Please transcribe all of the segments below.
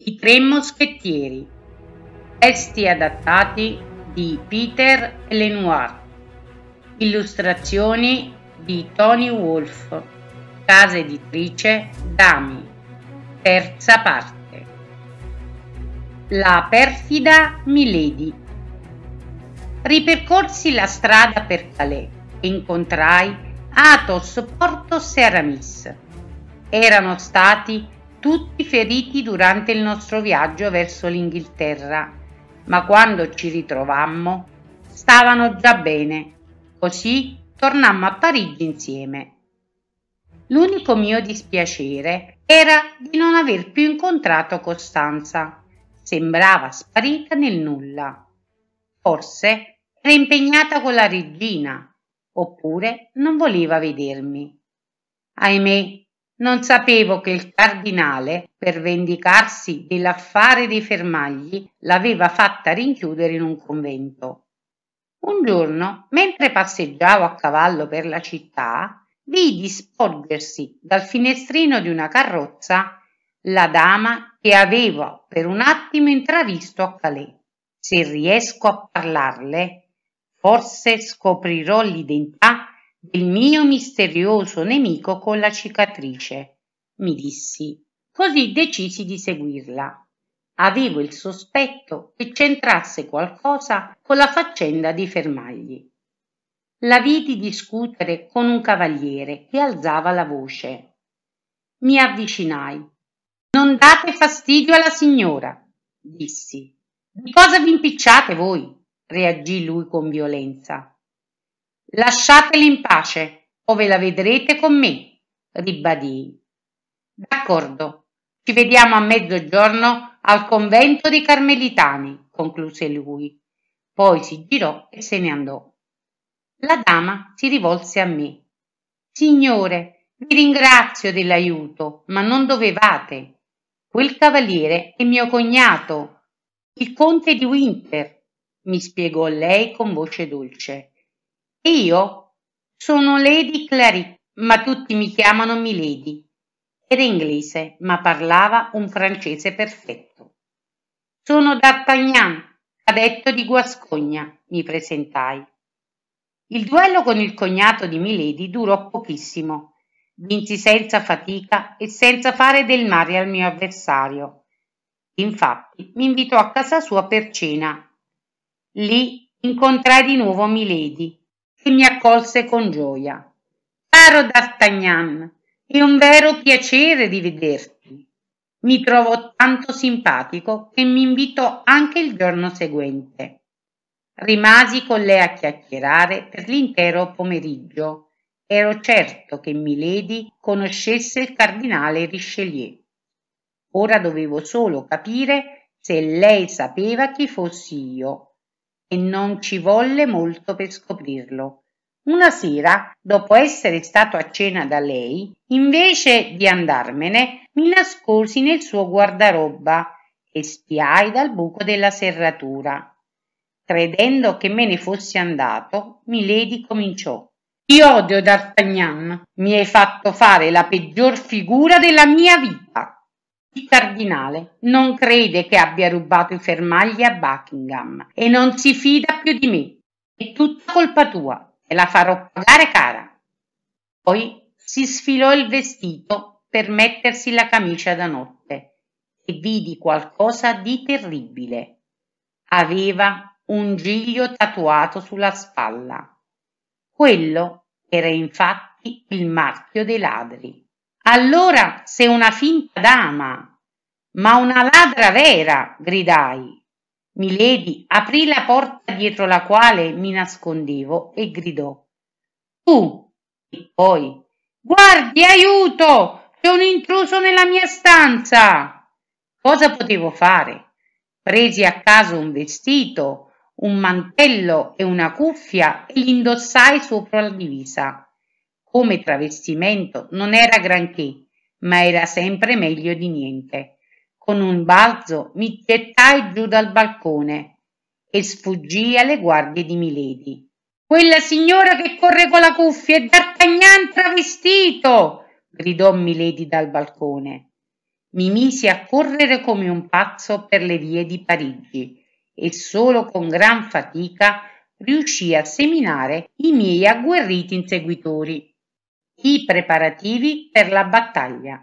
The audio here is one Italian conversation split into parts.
I tre moschettieri. Testi adattati di Peter Lenoir. Illustrazioni di Tony Wolf. Casa editrice Dami. Terza parte. La perfida Milady. Ripercorsi la strada per Calais e incontrai Athos, Portos e Aramis. Erano stati tutti feriti durante il nostro viaggio verso l'Inghilterra, ma quando ci ritrovammo stavano già bene, così tornammo a Parigi insieme. L'unico mio dispiacere era di non aver più incontrato Costanza. Sembrava sparita nel nulla. Forse era impegnata con la regina, oppure non voleva vedermi. Ahimè, non sapevo che il cardinale, per vendicarsi dell'affare dei fermagli, l'aveva fatta rinchiudere in un convento. Un giorno, mentre passeggiavo a cavallo per la città, vidi sporgersi dal finestrino di una carrozza la dama che avevo per un attimo intravisto a Calais. Se riesco a parlarle, forse scoprirò l'identità del mio misterioso nemico con la cicatrice, mi dissi. Così decisi di seguirla. Avevo il sospetto che c'entrasse qualcosa con la faccenda di fermagli. La vidi discutere con un cavaliere che alzava la voce. Mi avvicinai. Non date fastidio alla signora, dissi. Di cosa vi impicciate voi? reagì lui con violenza. Lasciateli in pace, o ve la vedrete con me, ribadii. D'accordo, ci vediamo a mezzogiorno al convento dei Carmelitani, concluse lui. Poi si girò e se ne andò. La dama si rivolse a me. Signore, vi ringrazio dell'aiuto, ma non dovevate. Quel cavaliere è mio cognato, il conte di Winter, mi spiegò lei con voce dolce. Io sono Lady Clary, ma tutti mi chiamano Milady. Era inglese, ma parlava un francese perfetto. Sono D'Artagnan, cadetto di Guascogna, mi presentai. Il duello con il cognato di Milady durò pochissimo. Vinsi senza fatica e senza fare del male al mio avversario. Infatti mi invitò a casa sua per cena. Lì incontrai di nuovo Milady, che mi accolse con gioia. Caro D'Artagnan, è un vero piacere rivederti. Mi trovò tanto simpatico che mi invitò anche il giorno seguente. Rimasi con lei a chiacchierare per l'intero pomeriggio. Ero certo che Milady conoscesse il cardinale Richelieu. Ora dovevo solo capire se lei sapeva chi fossi io e non ci volle molto per scoprirlo. Una sera, dopo essere stato a cena da lei, invece di andarmene, mi nascosi nel suo guardaroba e spiai dal buco della serratura. Credendo che me ne fossi andato, Milady cominciò. Ti odio, D'Artagnan, mi hai fatto fare la peggior figura della mia vita. Il cardinale non crede che abbia rubato i fermagli a Buckingham e non si fida più di me. È tutta colpa tua e la farò pagare cara. Poi si sfilò il vestito per mettersi la camicia da notte e vidi qualcosa di terribile. Aveva un giglio tatuato sulla spalla. Quello era infatti il marchio dei ladri. Allora sei una finta dama, ma una ladra vera, gridai. Milady aprì la porta dietro la quale mi nascondevo e gridò. Tu! E poi, guardi, aiuto! C'è un intruso nella mia stanza! Cosa potevo fare? Presi a caso un vestito, un mantello e una cuffia e li indossai sopra la divisa come travestimento non era granché, ma era sempre meglio di niente. Con un balzo mi gettai giù dal balcone e sfuggì alle guardie di Milady. Quella signora che corre con la cuffia è D'Artagnan travestito! gridò Milady dal balcone. Mi misi a correre come un pazzo per le vie di Parigi e solo con gran fatica riuscì a seminare i miei agguerriti inseguitori. I preparativi per la battaglia.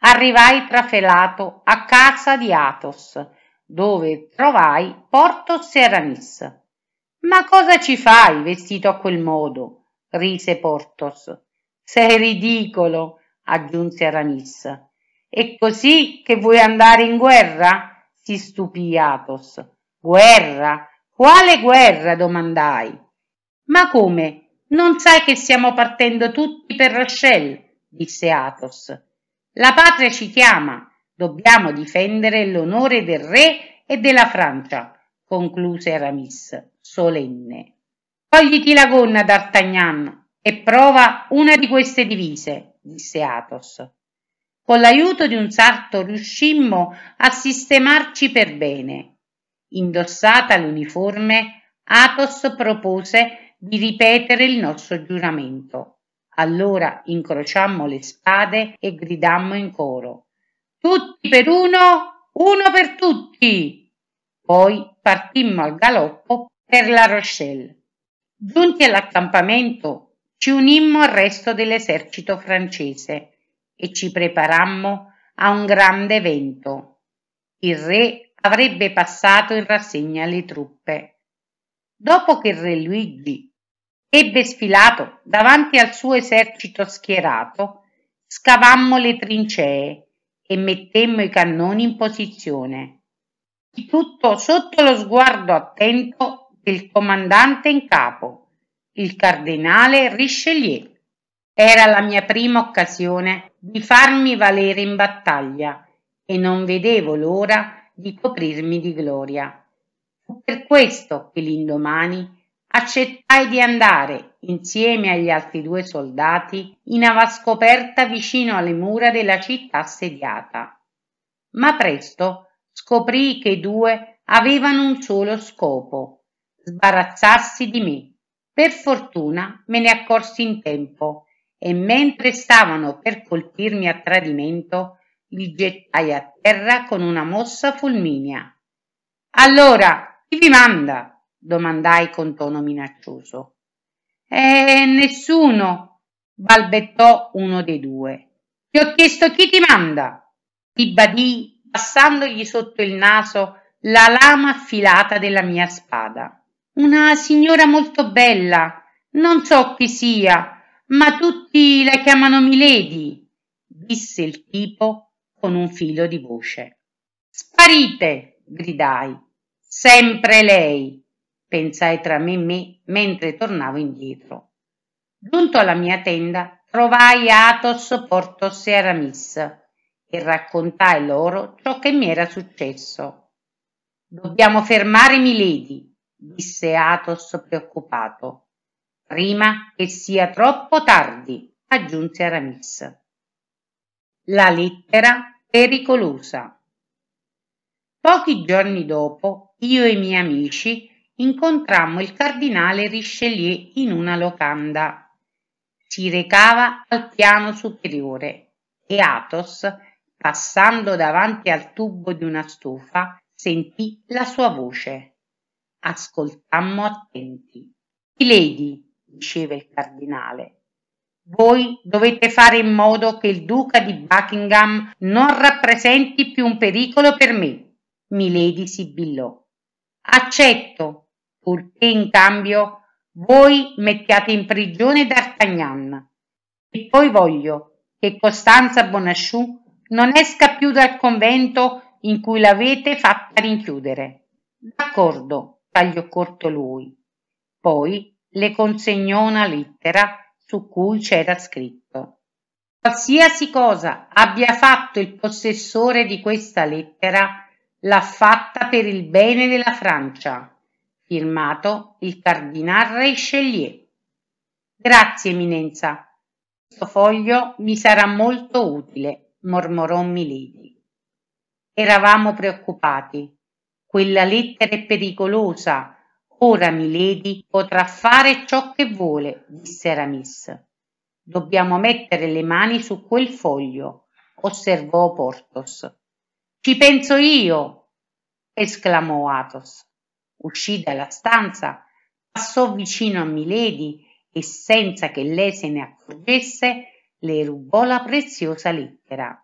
Arrivai trafelato a casa di Athos, dove trovai Portos e Aramis. Ma cosa ci fai vestito a quel modo? rise Portos. Sei ridicolo, aggiunse Aramis. È così che vuoi andare in guerra? si stupì Athos. Guerra? Quale guerra? domandai. Ma come? Non sai che stiamo partendo tutti per Rochelle, disse Athos. La patria ci chiama, dobbiamo difendere l'onore del re e della Francia, concluse Aramis, solenne. Togliti la gonna, d'Artagnan, e prova una di queste divise, disse Athos. Con l'aiuto di un sarto riuscimmo a sistemarci per bene. Indossata l'uniforme, Athos propose di ripetere il nostro giuramento. Allora incrociammo le spade e gridammo in coro Tutti per uno, uno per tutti. Poi partimmo al galoppo per la Rochelle. Giunti all'accampamento ci unimmo al resto dell'esercito francese e ci preparammo a un grande evento. Il re avrebbe passato in rassegna le truppe. Dopo che il re Luigi ebbe sfilato davanti al suo esercito schierato, scavammo le trincee e mettemmo i cannoni in posizione. Tutto sotto lo sguardo attento del comandante in capo, il cardinale Richelieu. Era la mia prima occasione di farmi valere in battaglia e non vedevo l'ora di coprirmi di gloria. Fu per questo che l'indomani accettai di andare, insieme agli altri due soldati, in avascoperta vicino alle mura della città assediata. Ma presto scoprì che i due avevano un solo scopo, sbarazzarsi di me. Per fortuna me ne accorsi in tempo e mentre stavano per colpirmi a tradimento, li gettai a terra con una mossa fulminea. Allora, chi vi manda? domandai con tono minaccioso. Eh, nessuno, balbettò uno dei due. Ti ho chiesto chi ti manda, ribadì passandogli sotto il naso la lama affilata della mia spada. Una signora molto bella, non so chi sia, ma tutti la chiamano Milady, disse il tipo con un filo di voce. Sparite, gridai. Sempre lei pensai tra me e me mentre tornavo indietro. Giunto alla mia tenda, trovai Athos, Portos e Aramis e raccontai loro ciò che mi era successo. Dobbiamo fermare Milady, disse Athos preoccupato. Prima che sia troppo tardi, aggiunse Aramis. La lettera pericolosa. Pochi giorni dopo, io e i miei amici incontrammo il cardinale Richelieu in una locanda. Si recava al piano superiore e Athos, passando davanti al tubo di una stufa, sentì la sua voce. Ascoltammo attenti. Milady, diceva il cardinale, voi dovete fare in modo che il duca di Buckingham non rappresenti più un pericolo per me. Milady sibillò. Accetto, purché in cambio voi mettiate in prigione D'Artagnan. E poi voglio che Costanza Bonasciù non esca più dal convento in cui l'avete fatta rinchiudere. D'accordo, tagliò corto lui. Poi le consegnò una lettera su cui c'era scritto. Qualsiasi cosa abbia fatto il possessore di questa lettera, l'ha fatta per il bene della Francia. Firmato il cardinal Richelieu. Grazie, Eminenza. Questo foglio mi sarà molto utile, mormorò Milady. Eravamo preoccupati. Quella lettera è pericolosa. Ora Milady potrà fare ciò che vuole, disse Aramis. Dobbiamo mettere le mani su quel foglio, osservò Portos. Ci penso io, esclamò Athos uscì dalla stanza, passò vicino a Milady e senza che lei se ne accorgesse le rubò la preziosa lettera.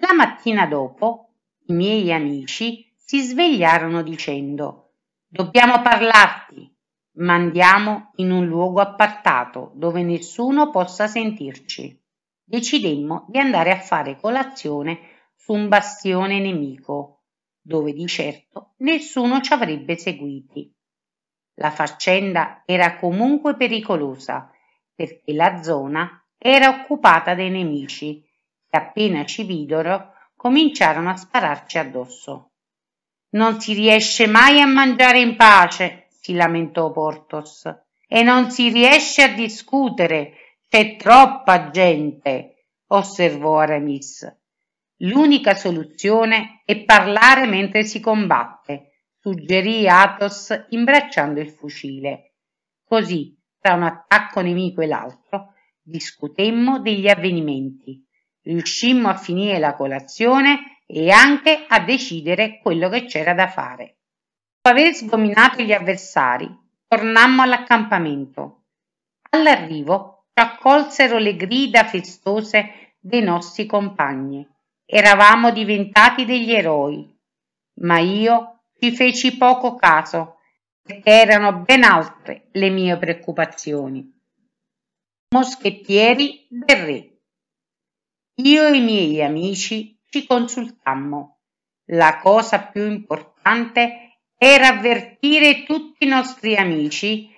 La mattina dopo i miei amici si svegliarono dicendo Dobbiamo parlarti, ma andiamo in un luogo appartato dove nessuno possa sentirci. Decidemmo di andare a fare colazione su un bastione nemico dove di certo nessuno ci avrebbe seguiti. La faccenda era comunque pericolosa perché la zona era occupata dai nemici che appena ci videro cominciarono a spararci addosso. Non si riesce mai a mangiare in pace, si lamentò Portos, e non si riesce a discutere, c'è troppa gente, osservò Aramis. L'unica soluzione è parlare mentre si combatte, suggerì Athos imbracciando il fucile. Così, tra un attacco nemico e l'altro, discutemmo degli avvenimenti. Riuscimmo a finire la colazione e anche a decidere quello che c'era da fare. Dopo aver sgominato gli avversari, tornammo all'accampamento. All'arrivo raccolsero le grida festose dei nostri compagni. Eravamo diventati degli eroi, ma io ci feci poco caso perché erano ben altre le mie preoccupazioni. Moschettieri del Re. Io e i miei amici ci consultammo. La cosa più importante era avvertire tutti i nostri amici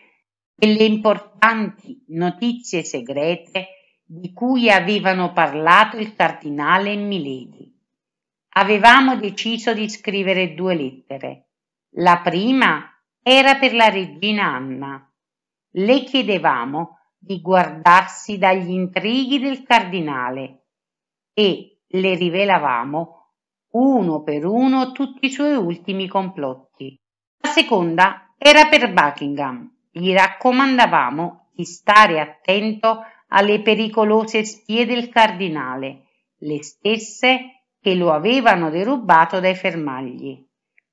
le importanti notizie segrete di cui avevano parlato il cardinale e Milady. Avevamo deciso di scrivere due lettere. La prima era per la regina Anna. Le chiedevamo di guardarsi dagli intrighi del cardinale e le rivelavamo uno per uno tutti i suoi ultimi complotti. La seconda era per Buckingham. Gli raccomandavamo di stare attento alle pericolose spie del cardinale, le stesse che lo avevano derubato dai fermagli.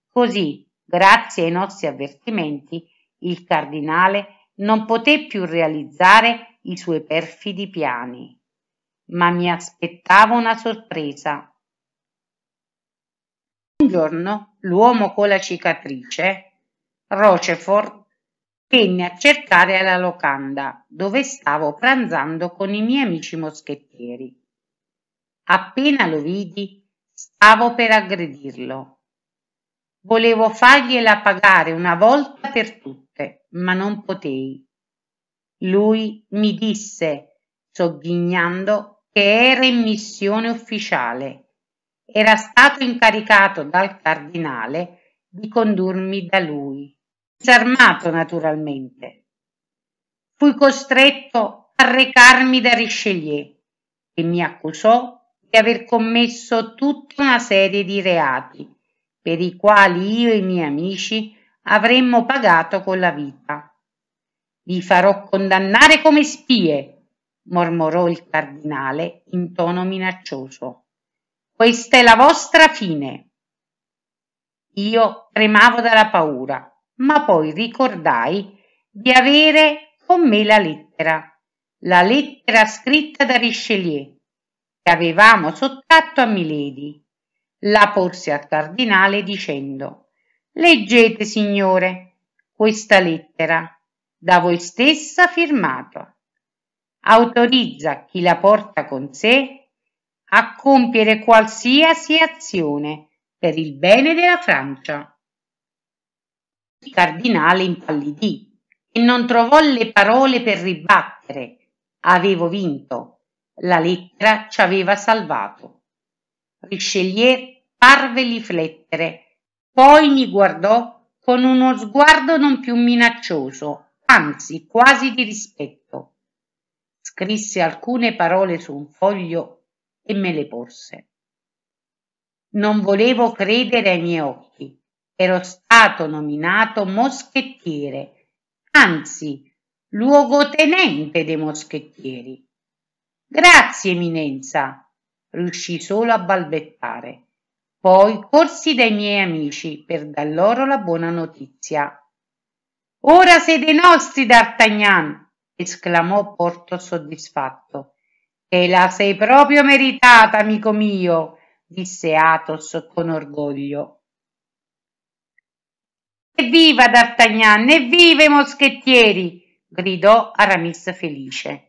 Così, grazie ai nostri avvertimenti, il cardinale non poté più realizzare i suoi perfidi piani. Ma mi aspettavo una sorpresa. Un giorno l'uomo con la cicatrice, Rochefort, venne a cercare alla locanda, dove stavo pranzando con i miei amici moschettieri. Appena lo vidi, stavo per aggredirlo. Volevo fargliela pagare una volta per tutte, ma non potei. Lui mi disse, sogghignando, che era in missione ufficiale. Era stato incaricato dal cardinale di condurmi da lui disarmato naturalmente. Fui costretto a recarmi da Richelieu, che mi accusò di aver commesso tutta una serie di reati, per i quali io e i miei amici avremmo pagato con la vita. Vi farò condannare come spie, mormorò il cardinale in tono minaccioso. Questa è la vostra fine. Io tremavo dalla paura ma poi ricordai di avere con me la lettera, la lettera scritta da Richelieu, che avevamo sottratto a Milady. La porsi al cardinale dicendo Leggete, signore, questa lettera, da voi stessa firmata. Autorizza chi la porta con sé a compiere qualsiasi azione per il bene della Francia. Il cardinale impallidì e non trovò le parole per ribattere. Avevo vinto. La lettera ci aveva salvato. Richelieu parve riflettere, poi mi guardò con uno sguardo non più minaccioso, anzi quasi di rispetto. Scrisse alcune parole su un foglio e me le porse. Non volevo credere ai miei occhi ero stato nominato moschettiere, anzi luogotenente dei moschettieri. Grazie, Eminenza, riuscì solo a balbettare. Poi corsi dai miei amici per dar loro la buona notizia. Ora siete nostri, D'Artagnan! esclamò Porto soddisfatto. Te la sei proprio meritata, amico mio, disse Athos con orgoglio. Evviva D'Artagnan, evviva i moschettieri! gridò Aramis felice. Il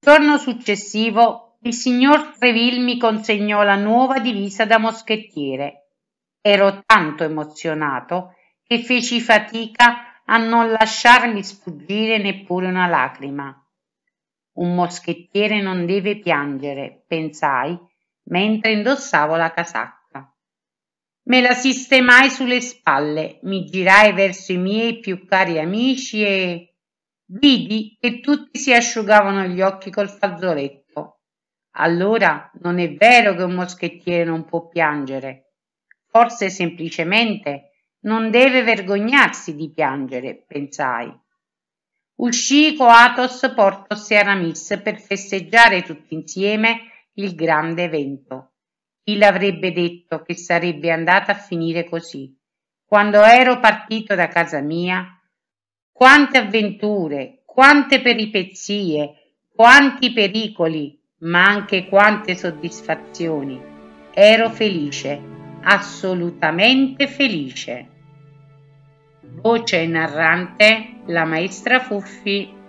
giorno successivo il signor Treville mi consegnò la nuova divisa da moschettiere. Ero tanto emozionato che feci fatica a non lasciarmi sfuggire neppure una lacrima. Un moschettiere non deve piangere, pensai, mentre indossavo la casacca. Me la sistemai sulle spalle, mi girai verso i miei più cari amici e vidi che tutti si asciugavano gli occhi col fazzoletto. Allora non è vero che un moschettiere non può piangere. Forse semplicemente non deve vergognarsi di piangere, pensai. Uscii Coatos, Portos e Aramis per festeggiare tutti insieme il grande evento. Chi l'avrebbe detto che sarebbe andata a finire così? Quando ero partito da casa mia, quante avventure, quante peripezie, quanti pericoli, ma anche quante soddisfazioni. Ero felice, assolutamente felice. Voce narrante la maestra Fuffi.